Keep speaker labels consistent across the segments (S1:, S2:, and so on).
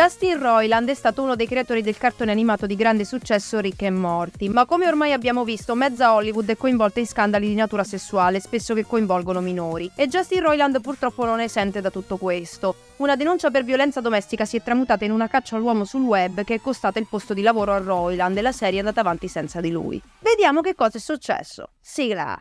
S1: Justin Roiland è stato uno dei creatori del cartone animato di grande successo Rick e Morty, ma come ormai abbiamo visto, mezza Hollywood è coinvolta in scandali di natura sessuale, spesso che coinvolgono minori, e Justin Roiland purtroppo non è esente da tutto questo. Una denuncia per violenza domestica si è tramutata in una caccia all'uomo sul web che è costata il posto di lavoro a Roiland e la serie è andata avanti senza di lui. Vediamo che cosa è successo. Sigla!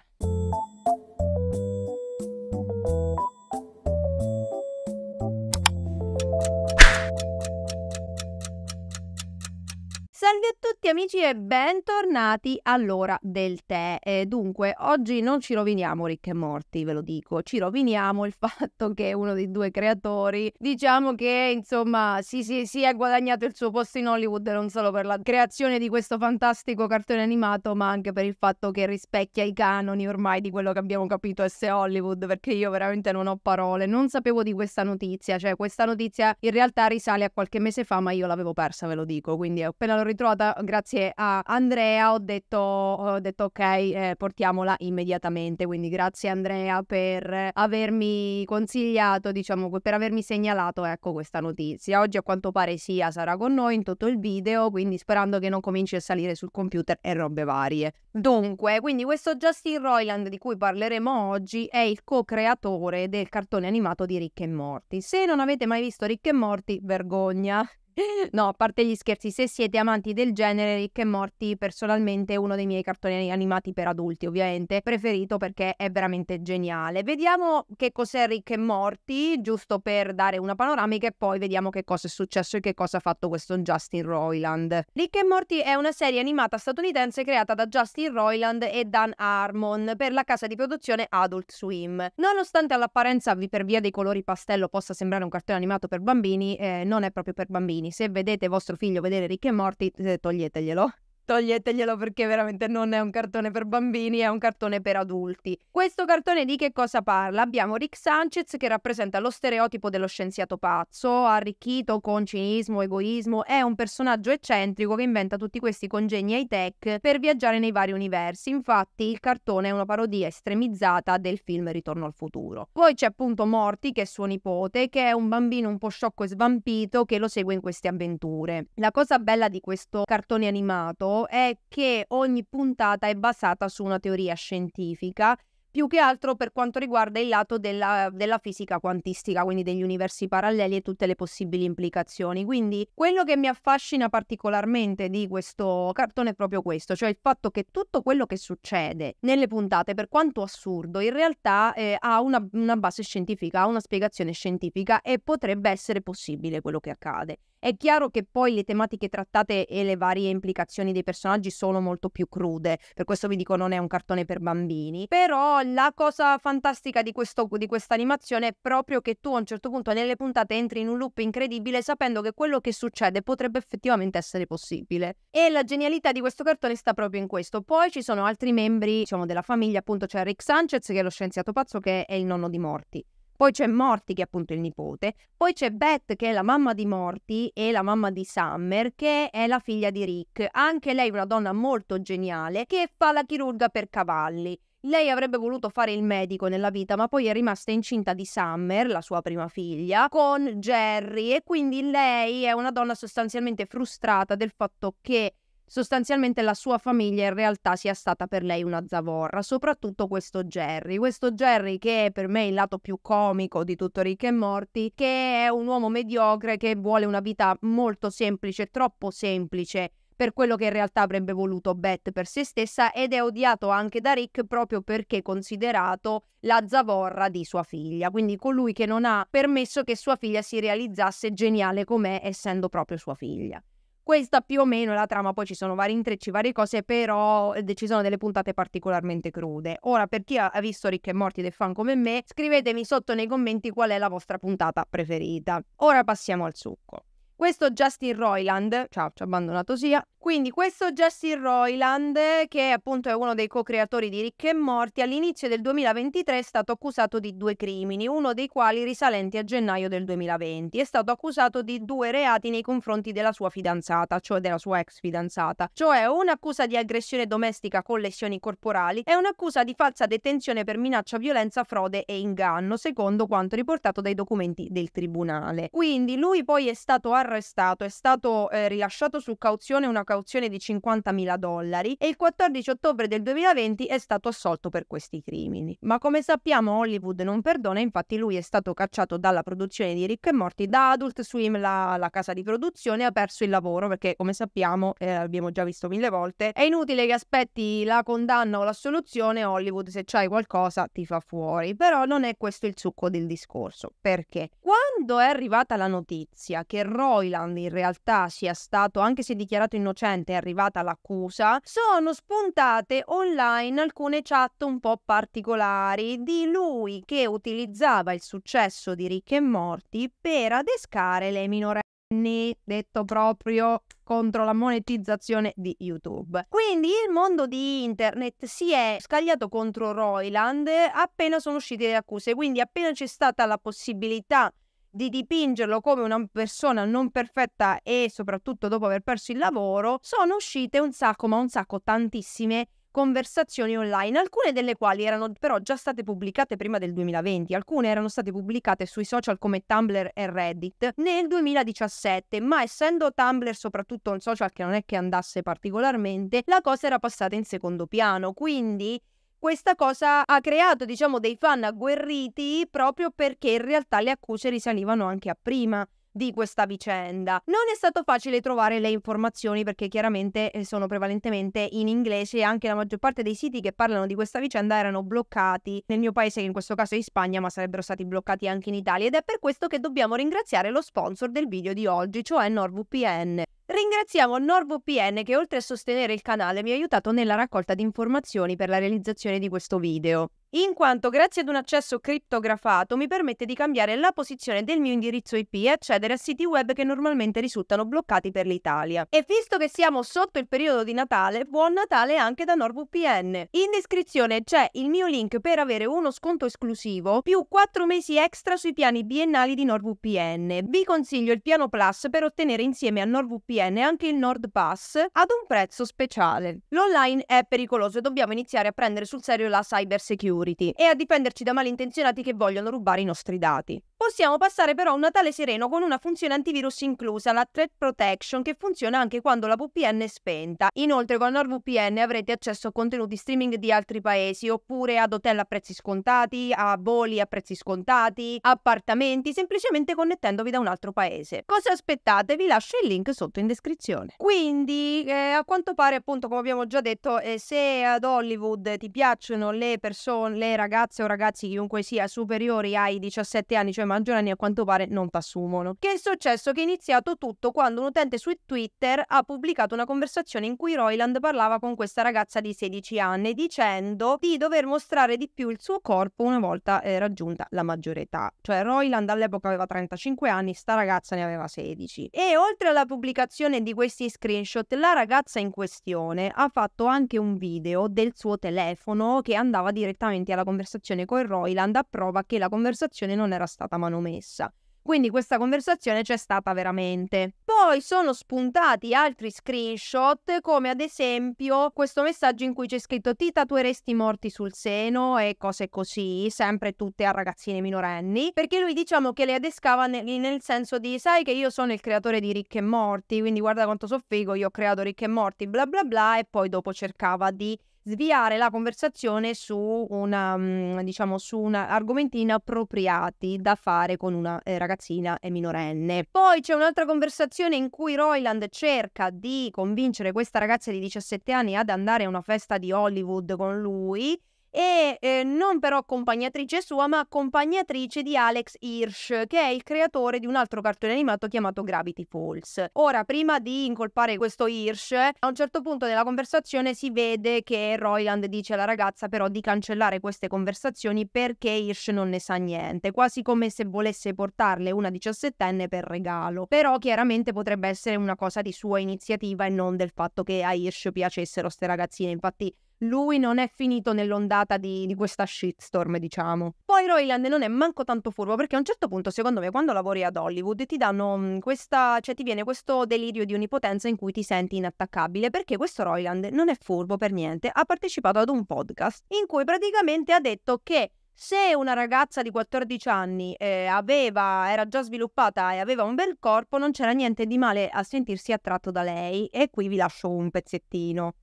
S1: Salve a tutti amici e bentornati all'ora del tè. E dunque, oggi non ci roviniamo Rick e Morti, ve lo dico, ci roviniamo il fatto che uno dei due creatori, diciamo che insomma, si, si, si è guadagnato il suo posto in Hollywood non solo per la creazione di questo fantastico cartone animato, ma anche per il fatto che rispecchia i canoni ormai di quello che abbiamo capito essere Hollywood, perché io veramente non ho parole, non sapevo di questa notizia, cioè questa notizia in realtà risale a qualche mese fa, ma io l'avevo persa, ve lo dico, quindi ho appena l'ho trovata grazie a Andrea, ho detto, ho detto ok, eh, portiamola immediatamente. Quindi grazie Andrea per avermi consigliato, diciamo, per avermi segnalato ecco, questa notizia. Oggi a quanto pare sia sarà con noi in tutto il video, quindi sperando che non cominci a salire sul computer e robe varie. Dunque, quindi questo Justin Roiland di cui parleremo oggi è il co-creatore del cartone animato di Rick e Morti. Se non avete mai visto Rick e Morti, vergogna. no, a parte gli scherzi, se siete amanti del genere, Rick e Morty personalmente è uno dei miei cartoni animati per adulti, ovviamente, preferito perché è veramente geniale. Vediamo che cos'è Rick e Morty, giusto per dare una panoramica e poi vediamo che cosa è successo e che cosa ha fatto questo Justin Roiland. Rick e Morty è una serie animata statunitense creata da Justin Roiland e Dan Harmon per la casa di produzione Adult Swim. Nonostante all'apparenza per via dei colori pastello possa sembrare un cartone animato per bambini, eh, non è proprio per bambini. Quindi se vedete vostro figlio vedere Rick e Morty, eh, toglieteglielo toglieteglielo perché veramente non è un cartone per bambini, è un cartone per adulti. Questo cartone di che cosa parla? Abbiamo Rick Sanchez che rappresenta lo stereotipo dello scienziato pazzo, arricchito con cinismo, egoismo, è un personaggio eccentrico che inventa tutti questi congegni high tech per viaggiare nei vari universi. Infatti il cartone è una parodia estremizzata del film Ritorno al futuro. Poi c'è appunto Morty che è suo nipote, che è un bambino un po' sciocco e svampito che lo segue in queste avventure. La cosa bella di questo cartone animato è che ogni puntata è basata su una teoria scientifica, più che altro per quanto riguarda il lato della, della, fisica quantistica, quindi degli universi paralleli e tutte le possibili implicazioni. Quindi quello che mi affascina particolarmente di questo cartone è proprio questo, cioè il fatto che tutto quello che succede nelle puntate, per quanto assurdo, in realtà eh, ha una, una base scientifica, ha una spiegazione scientifica e potrebbe essere possibile quello che accade. È chiaro che poi le tematiche trattate e le varie implicazioni dei personaggi sono molto più crude, per questo vi dico non è un cartone per bambini, però la cosa fantastica di, questo, di questa animazione è proprio che tu a un certo punto nelle puntate entri in un loop incredibile sapendo che quello che succede potrebbe effettivamente essere possibile. E la genialità di questo cartone sta proprio in questo. Poi ci sono altri membri diciamo, della famiglia, appunto c'è Rick Sanchez che è lo scienziato pazzo che è il nonno di Morty poi c'è Morty che è appunto il nipote, poi c'è Beth che è la mamma di Morty e la mamma di Summer che è la figlia di Rick, anche lei una donna molto geniale che fa la chirurga per cavalli. Lei avrebbe voluto fare il medico nella vita, ma poi è rimasta incinta di Summer, la sua prima figlia, con Jerry e quindi lei è una donna sostanzialmente frustrata del fatto che Sostanzialmente la sua famiglia in realtà sia stata per lei una zavorra, soprattutto questo Jerry. Questo Jerry che è per me il lato più comico di tutto Rick e Morty, che è un uomo mediocre che vuole una vita molto semplice, troppo semplice per quello che in realtà avrebbe voluto Beth per se stessa ed è odiato anche da Rick proprio perché considerato la zavorra di sua figlia, quindi colui che non ha permesso che sua figlia si realizzasse geniale com'è essendo proprio sua figlia. Questa più o meno è la trama, poi ci sono vari intrecci, varie cose, però eh, ci sono delle puntate particolarmente crude. Ora, per chi ha visto Ricche e Morti ed fan come me, scrivetemi sotto nei commenti qual è la vostra puntata preferita. Ora passiamo al succo. Questo Justin Roiland, ciao, ci ha abbandonato sia. Quindi questo Justin Roiland, che appunto è uno dei co-creatori di Ricche e Morti, all'inizio del 2023 è stato accusato di due crimini, uno dei quali risalenti a gennaio del 2020. È stato accusato di due reati nei confronti della sua fidanzata, cioè della sua ex fidanzata, cioè un'accusa di aggressione domestica con lesioni corporali e un'accusa di falsa detenzione per minaccia, violenza, frode e inganno, secondo quanto riportato dai documenti del tribunale. Quindi lui poi è stato arrestato arrestato, è stato? È stato eh, rilasciato su cauzione una cauzione di 50.000 dollari e il 14 ottobre del 2020 è stato assolto per questi crimini. Ma come sappiamo Hollywood non perdona, infatti lui è stato cacciato dalla produzione di Rick e Morti da Adult Swim, la, la, casa di produzione, ha perso il lavoro perché come sappiamo, eh, abbiamo già visto mille volte, è inutile che aspetti la condanna o l'assoluzione, Hollywood se c'hai qualcosa ti fa fuori. Però non è questo il succo del discorso. Perché? Quando è arrivata la notizia che Roy Boyland in realtà sia stato, anche se dichiarato innocente, è arrivata l'accusa, sono spuntate online alcune chat un po' particolari di lui che utilizzava il successo di Rick e Morti per adescare le minorenni, detto proprio contro la monetizzazione di YouTube. Quindi il mondo di internet si è scagliato contro Roiland appena sono uscite le accuse, quindi appena c'è stata la possibilità di dipingerlo come una persona non perfetta e soprattutto dopo aver perso il lavoro, sono uscite un sacco, ma un sacco tantissime conversazioni online, alcune delle quali erano però già state pubblicate prima del 2020, alcune erano state pubblicate sui social come Tumblr e Reddit nel 2017, ma essendo Tumblr soprattutto un social che non è che andasse particolarmente, la cosa era passata in secondo piano, quindi questa cosa ha creato, diciamo, dei fan agguerriti proprio perché in realtà le accuse risalivano anche a prima di questa vicenda. Non è stato facile trovare le informazioni perché chiaramente eh, sono prevalentemente in inglese e anche la maggior parte dei siti che parlano di questa vicenda erano bloccati nel mio paese, che in questo caso è in Spagna, ma sarebbero stati bloccati anche in Italia ed è per questo che dobbiamo ringraziare lo sponsor del video di oggi, cioè NordVPN. Ringraziamo NordVPN che oltre a sostenere il canale mi ha aiutato nella raccolta di informazioni per la realizzazione di questo video in quanto grazie ad un accesso criptografato mi permette di cambiare la posizione del mio indirizzo IP e accedere a siti web che normalmente risultano bloccati per l'Italia. E visto che siamo sotto il periodo di Natale, buon Natale anche da NordVPN. In descrizione c'è il mio link per avere uno sconto esclusivo più 4 mesi extra sui piani biennali di NordVPN. Vi consiglio il piano Plus per ottenere insieme a NordVPN anche il NordPass ad un prezzo speciale. L'online è pericoloso e dobbiamo iniziare a prendere sul serio la cybersecurity security e a difenderci da malintenzionati che vogliono rubare i nostri dati. Possiamo passare però a un Natale sereno con una funzione antivirus inclusa, la Threat Protection, che funziona anche quando la VPN è spenta. Inoltre con NordVPN avrete accesso a contenuti streaming di altri paesi, oppure ad hotel a prezzi scontati, a voli a prezzi scontati, appartamenti, semplicemente connettendovi da un altro paese. Cosa aspettate? Vi lascio il link sotto in descrizione. Quindi, eh, a quanto pare, appunto, come abbiamo già detto, eh, se ad Hollywood ti piacciono le persone, le ragazze o ragazzi, chiunque sia, superiori ai 17 anni, cioè Maggiorani a quanto pare non t'assumono. Che è successo che è iniziato tutto quando un utente su Twitter ha pubblicato una conversazione in cui Roiland parlava con questa ragazza di 16 anni dicendo di dover mostrare di più il suo corpo una volta eh, raggiunta la maggiore età. Cioè Roiland all'epoca aveva 35 anni, sta ragazza ne aveva 16. E oltre alla pubblicazione di questi screenshot, la ragazza in questione ha fatto anche un video del suo telefono che andava direttamente alla conversazione con Roiland a prova che la conversazione non era stata manomessa. Quindi questa conversazione c'è stata veramente. Poi sono spuntati altri screenshot, come ad esempio questo messaggio in cui c'è scritto ti tatueresti morti sul seno e cose così, sempre tutte a ragazzine minorenni, perché lui diciamo che le adescava nel, nel senso di sai che io sono il creatore di Ricche e Morti, quindi guarda quanto so figo, io ho creato Ricche e Morti, bla bla bla, e poi dopo cercava di sviare la conversazione su, una, mhmm, diciamo, su una, argomenti inappropriati da fare con una eh, ragazzina e minorenne. Poi c'è un'altra conversazione in cui Roiland cerca di convincere questa ragazza di 17 anni ad andare a una festa di Hollywood con lui e eh, non però accompagnatrice sua, ma accompagnatrice di Alex Hirsch, che è il creatore di un altro cartone animato chiamato Gravity Falls. Ora, prima di incolpare questo Hirsch, a un certo punto della conversazione si vede che Royland dice alla ragazza però di cancellare queste conversazioni perché Hirsch non ne sa niente, quasi come se volesse portarle una diciassettenne per regalo. Però chiaramente potrebbe essere una cosa di sua iniziativa e non del fatto che a Hirsch piacessero queste ragazzine, infatti lui non è finito nell'ondata di, di, questa shitstorm, diciamo. Poi Roiland non è manco tanto furbo, perché a un certo punto, secondo me, quando lavori ad Hollywood ti danno mm, questa, cioè ti viene questo delirio di onnipotenza in cui ti senti inattaccabile, perché questo Roiland non è furbo per niente, ha partecipato ad un podcast in cui praticamente ha detto che se una ragazza di 14 anni eh, aveva, era già sviluppata e aveva un bel corpo, non c'era niente di male a sentirsi attratto da lei. E qui vi lascio un pezzettino.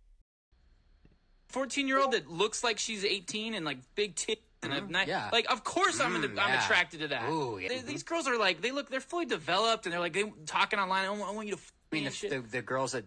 S1: 14 year old that looks like she's 18 and like big tits and a mm-hmm. nice, yeah. like of course I'm, mm, I'm mm-hmm. yeah. attracted to that. Ooh, yeah. they, these girls are like they look they're fully developed and they're like they, talking online. I want, I want you to. I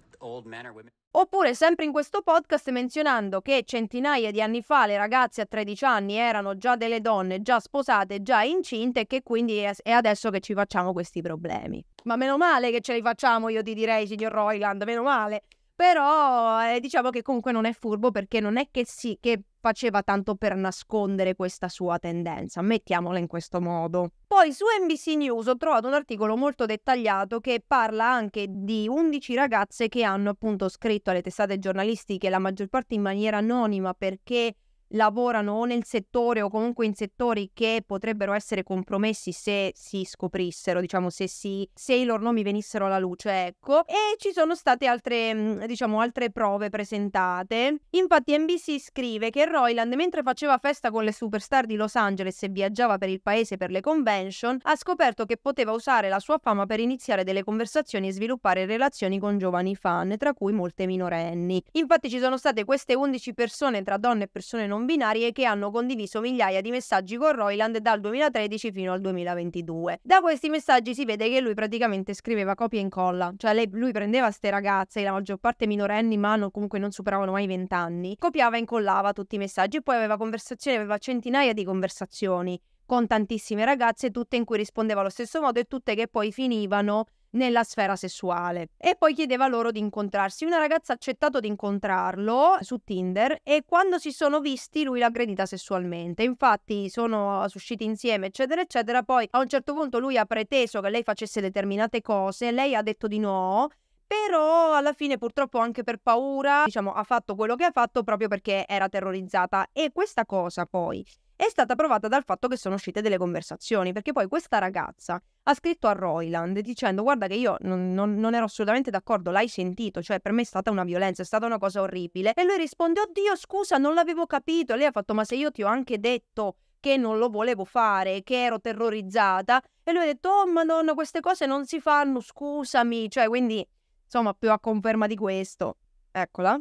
S1: Oppure sempre in questo podcast menzionando che centinaia di anni fa le ragazze a 13 anni erano già delle donne, già sposate, già incinte e che quindi è adesso che ci facciamo questi problemi. Ma meno male che ce li facciamo, io ti direi, signor Roiland, meno male però eh, diciamo che comunque non è furbo perché non è che sì, che faceva tanto per nascondere questa sua tendenza, mettiamola in questo modo. Poi su NBC News ho trovato un articolo molto dettagliato che parla anche di 11 ragazze che hanno appunto scritto alle testate giornalistiche, la maggior parte in maniera anonima perché lavorano o nel settore o comunque in settori che potrebbero essere compromessi se si scoprissero, diciamo, se, si, se i loro nomi venissero alla luce, ecco. E ci sono state altre, mm, diciamo, altre prove presentate. Infatti NBC scrive che Royland, mentre faceva festa con le superstar di Los Angeles e viaggiava per il paese per le convention, ha scoperto che poteva usare la sua fama per iniziare delle conversazioni e sviluppare relazioni con giovani fan, tra cui molte minorenni. Infatti ci sono state queste 11 persone tra donne e persone non non binarie che hanno condiviso migliaia di messaggi con Roiland dal 2013 fino al 2022. Da questi messaggi si vede che lui praticamente scriveva copia e incolla, cioè lei, lui prendeva ste ragazze, la maggior parte minorenni ma non, comunque non superavano mai i 20 anni, copiava e incollava tutti i messaggi e poi aveva conversazioni, aveva centinaia di conversazioni con tantissime ragazze, tutte in cui rispondeva allo stesso modo e tutte che poi finivano nella sfera sessuale. E poi chiedeva loro di incontrarsi. Una ragazza ha accettato di incontrarlo su Tinder e quando si sono visti lui l'ha aggredita sessualmente. Infatti sono usciti insieme, eccetera, eccetera. Poi a un certo punto lui ha preteso che lei facesse determinate cose, lei ha detto di no però alla fine purtroppo anche per paura, diciamo, ha fatto quello che ha fatto proprio perché era terrorizzata e questa cosa poi è stata provata dal fatto che sono uscite delle conversazioni, perché poi questa ragazza ha scritto a Royland dicendo guarda che io non, non, non, ero assolutamente d'accordo, l'hai sentito, cioè per me è stata una violenza, è stata una cosa orribile. E lui risponde oddio scusa non l'avevo capito, e lei ha fatto ma se io ti ho anche detto che non lo volevo fare, che ero terrorizzata, e lui ha detto oh madonna queste cose non si fanno, scusami, cioè quindi Insomma, più a conferma di questo, eccola.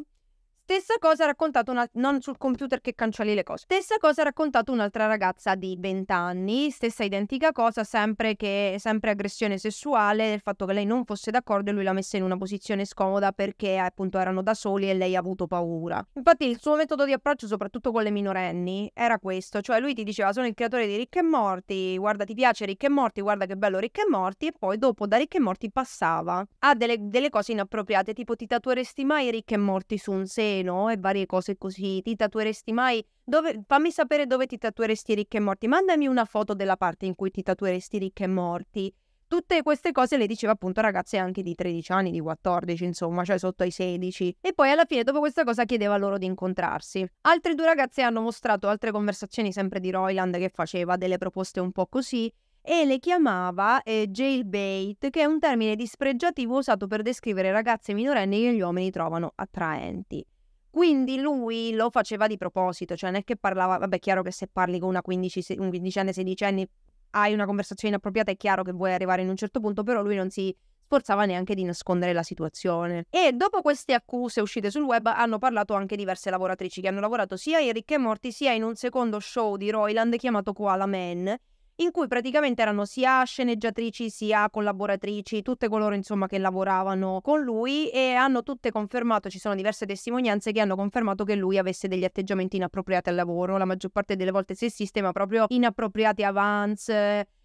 S1: Stessa cosa ha raccontato una... non sul computer che cancelli le cose. Stessa cosa ha raccontato un'altra ragazza di 20 anni, stessa identica cosa, sempre che sempre aggressione sessuale, il fatto che lei non fosse d'accordo e lui l'ha messa in una posizione scomoda perché appunto erano da soli e lei ha avuto paura. Infatti il suo metodo di approccio soprattutto con le minorenni era questo, cioè lui ti diceva "Sono il creatore di Ricche e Morti, guarda ti piace Ricche e Morti, guarda che bello Ricche e Morti" e poi dopo da Ricche e Morti passava a delle, delle cose inappropriate, tipo ti tatueresti mai Ricche e Morti su un seno veleno e varie cose così, ti tatueresti mai? Dove... Fammi sapere dove ti tatueresti ricchi e morti. Mandami una foto della parte in cui ti tatueresti ricchi e morti. Tutte queste cose le diceva appunto ragazze anche di 13 anni, di 14, insomma, cioè sotto ai 16. E poi alla fine, dopo questa cosa, chiedeva loro di incontrarsi. Altre due ragazze hanno mostrato altre conversazioni sempre di Royland che faceva delle proposte un po' così e le chiamava eh, jailbait, che è un termine dispregiativo usato per descrivere ragazze minorenni che gli uomini trovano attraenti. Quindi lui lo faceva di proposito, cioè non è che parlava, vabbè è chiaro che se parli con una 15, un quindicenne, sedicenne, hai una conversazione inappropriata, è chiaro che vuoi arrivare in un certo punto, però lui non si sforzava neanche di nascondere la situazione. E dopo queste accuse uscite sul web hanno parlato anche diverse lavoratrici che hanno lavorato sia in Ricche Morti sia in un secondo show di Roiland chiamato Koala Man in cui praticamente erano sia sceneggiatrici sia collaboratrici, tutte coloro insomma che lavoravano con lui e hanno tutte confermato, ci sono diverse testimonianze che hanno confermato che lui avesse degli atteggiamenti inappropriati al lavoro, la maggior parte delle volte sessiste, ma proprio inappropriati avance,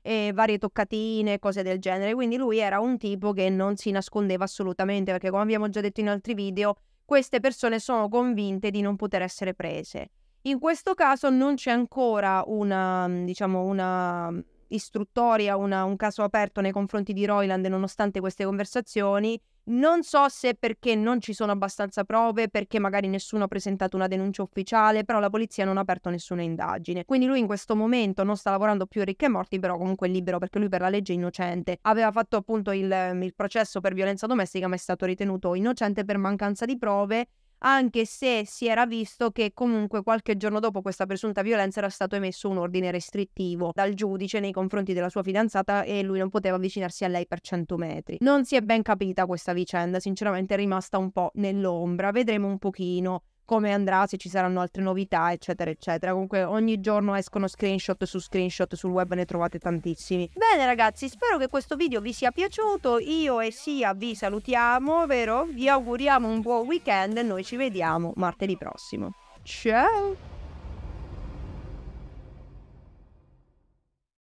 S1: e eh, varie toccatine, cose del genere. Quindi lui era un tipo che non si nascondeva assolutamente, perché come abbiamo già detto in altri video, queste persone sono convinte di non poter essere prese. In questo caso non c'è ancora una, mhmm, diciamo, una mhmm, istruttoria, una, un caso aperto nei confronti di Roiland nonostante queste conversazioni. Non so se perché non ci sono abbastanza prove, perché magari nessuno ha presentato una denuncia ufficiale, però la polizia non ha aperto nessuna indagine. Quindi lui in questo momento non sta lavorando più a ricche e morti, però comunque è libero perché lui per la legge è innocente. Aveva fatto appunto il, mhmm, il processo per violenza domestica, ma è stato ritenuto innocente per mancanza di prove anche se si era visto che comunque qualche giorno dopo questa presunta violenza era stato emesso un ordine restrittivo dal giudice nei confronti della sua fidanzata e lui non poteva avvicinarsi a lei per 100 metri. Non si è ben capita questa vicenda, sinceramente è rimasta un po' nell'ombra, vedremo un pochino come andrà, se ci saranno altre novità, eccetera, eccetera. Comunque ogni giorno escono screenshot su screenshot sul web, ne trovate tantissimi. Bene ragazzi, spero che questo video vi sia piaciuto, io e Sia vi salutiamo, vero? Vi auguriamo un buon weekend e noi ci vediamo martedì prossimo. Ciao!